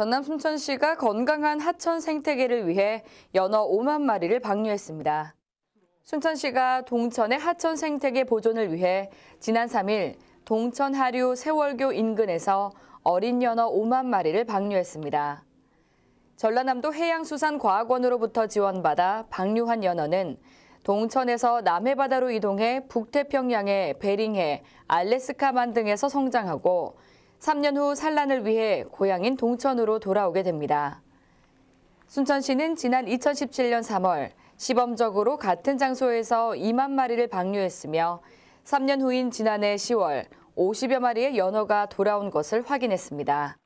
전남 순천시가 건강한 하천 생태계를 위해 연어 5만 마리를 방류했습니다. 순천시가 동천의 하천 생태계 보존을 위해 지난 3일 동천 하류 세월교 인근에서 어린 연어 5만 마리를 방류했습니다. 전라남도 해양수산과학원으로부터 지원받아 방류한 연어는 동천에서 남해바다로 이동해 북태평양의 베링해, 알래스카만 등에서 성장하고 3년 후 산란을 위해 고향인 동천으로 돌아오게 됩니다. 순천시는 지난 2017년 3월 시범적으로 같은 장소에서 2만 마리를 방류했으며 3년 후인 지난해 10월 50여 마리의 연어가 돌아온 것을 확인했습니다.